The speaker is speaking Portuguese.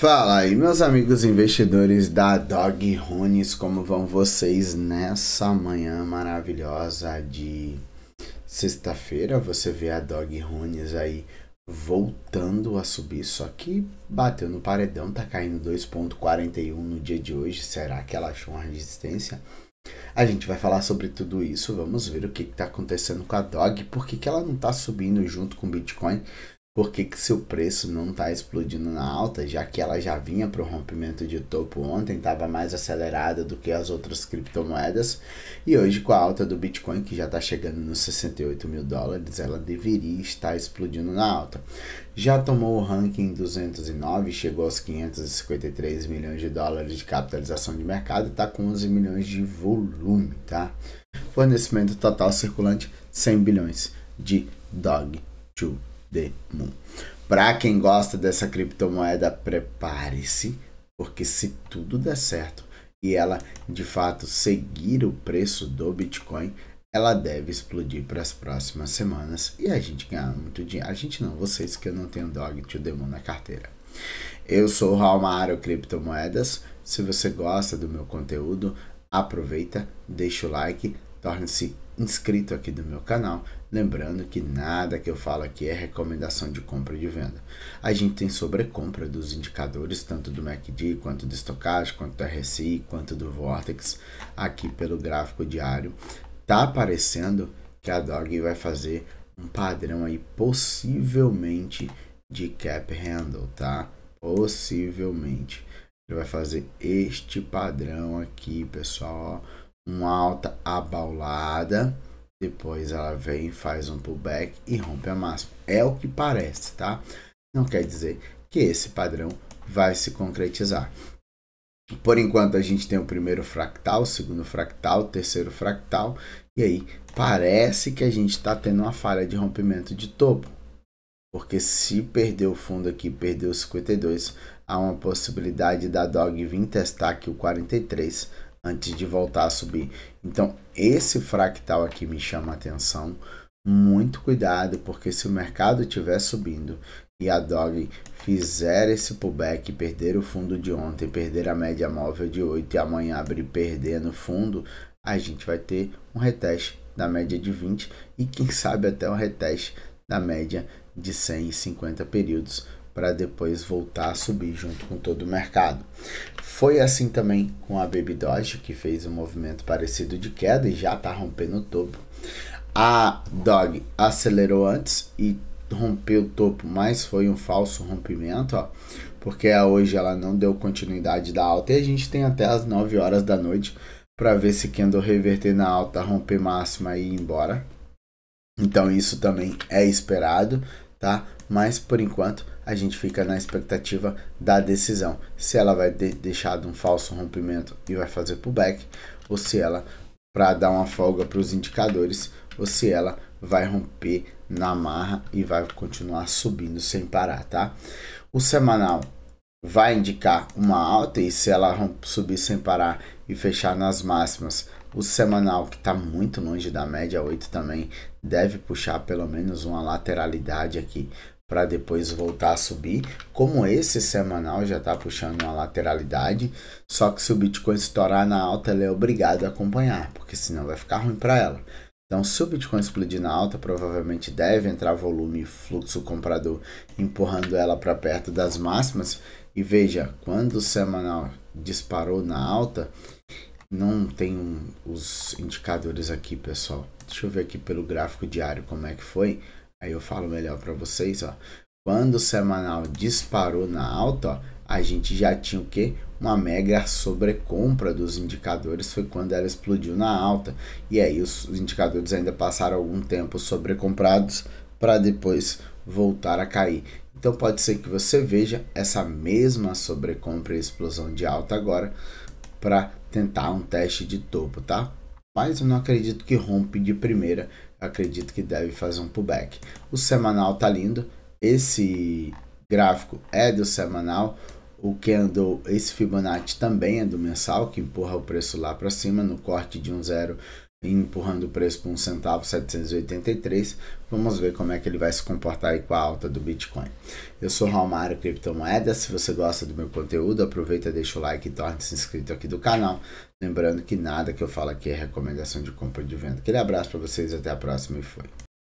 Fala aí, meus amigos investidores da Dog Runes, como vão vocês nessa manhã maravilhosa de sexta-feira? Você vê a Dog Runes aí voltando a subir, só que bateu no paredão, tá caindo 2,41 no dia de hoje. Será que ela achou uma resistência? A gente vai falar sobre tudo isso, vamos ver o que está acontecendo com a DOG, por que, que ela não está subindo junto com o Bitcoin, por que, que seu preço não está explodindo na alta, já que ela já vinha para o rompimento de topo ontem, estava mais acelerada do que as outras criptomoedas, e hoje com a alta do Bitcoin, que já está chegando nos 68 mil dólares, ela deveria estar explodindo na alta. Já tomou o ranking 209, chegou aos 553 milhões de dólares de capitalização de mercado e está com 11 milhões de volume, tá? Fornecimento total circulante 100 bilhões de DOG2 the Moon. Para quem gosta dessa criptomoeda, prepare-se, porque se tudo der certo e ela de fato seguir o preço do Bitcoin, ela deve explodir para as próximas semanas e a gente ganhar muito dinheiro. A gente não, vocês que eu não tenho dog to the moon na carteira. Eu sou o Raul Criptomoedas. Se você gosta do meu conteúdo, aproveita, deixa o like, torne-se inscrito aqui no meu canal. Lembrando que nada que eu falo aqui é recomendação de compra e de venda. A gente tem sobrecompra dos indicadores, tanto do MACD, quanto do estocagem, quanto do RSI, quanto do Vortex, aqui pelo gráfico diário. Tá aparecendo que a DOG vai fazer um padrão aí possivelmente de cap handle, tá? Possivelmente. Ele vai fazer este padrão aqui, pessoal, ó uma alta abaulada, depois ela vem, faz um pullback e rompe a máxima. É o que parece, tá? Não quer dizer que esse padrão vai se concretizar. Por enquanto a gente tem o primeiro fractal, o segundo fractal, o terceiro fractal, e aí parece que a gente está tendo uma falha de rompimento de topo. Porque se perder o fundo aqui, perdeu 52, há uma possibilidade da DOG vir testar aqui o 43 antes de voltar a subir. Então, esse fractal aqui me chama a atenção. Muito cuidado, porque se o mercado estiver subindo e a DOG fizer esse pullback, perder o fundo de ontem, perder a média móvel de 8 e amanhã abrir perdendo fundo, a gente vai ter um reteste da média de 20 e quem sabe até um reteste da média de 150 períodos para depois voltar a subir junto com todo o mercado. Foi assim também com a Baby Doge, que fez um movimento parecido de queda e já está rompendo o topo. A Dog acelerou antes e rompeu o topo, mas foi um falso rompimento, ó, porque hoje ela não deu continuidade da alta e a gente tem até as 9 horas da noite para ver se Kendall reverter na alta, romper máxima e ir embora. Então isso também é esperado, tá? Mas por enquanto a gente fica na expectativa da decisão. Se ela vai de deixar de um falso rompimento e vai fazer pullback, ou se ela, para dar uma folga para os indicadores, ou se ela vai romper na marra e vai continuar subindo sem parar, tá? O semanal vai indicar uma alta e se ela subir sem parar e fechar nas máximas, o semanal que está muito longe da média 8 também deve puxar pelo menos uma lateralidade aqui para depois voltar a subir. Como esse semanal já está puxando uma lateralidade, só que se o Bitcoin estourar na alta, ela é obrigada a acompanhar, porque senão vai ficar ruim para ela. Então, se o Bitcoin explodir na alta, provavelmente deve entrar volume e fluxo comprador empurrando ela para perto das máximas. E veja, quando o semanal disparou na alta, não tem os indicadores aqui, pessoal. Deixa eu ver aqui pelo gráfico diário como é que foi. Aí eu falo melhor para vocês, ó. Quando o semanal disparou na alta, ó, a gente já tinha o quê? Uma mega sobrecompra dos indicadores foi quando ela explodiu na alta. E aí os indicadores ainda passaram algum tempo sobrecomprados para depois voltar a cair. Então pode ser que você veja essa mesma sobrecompra e explosão de alta agora para tentar um teste de topo, tá? mas eu não acredito que rompe de primeira. Acredito que deve fazer um pullback. O semanal tá lindo. Esse gráfico é do semanal. O candle, esse Fibonacci também é do mensal, que empurra o preço lá para cima no corte de um zero empurrando o preço para um centavo 783. Vamos ver como é que ele vai se comportar aí com a alta do Bitcoin. Eu sou Romário Criptomoedas. Se você gosta do meu conteúdo, aproveita, deixa o like e torne-se inscrito aqui do canal. Lembrando que nada que eu falo aqui é recomendação de compra e de venda. Aquele abraço para vocês, até a próxima e fui.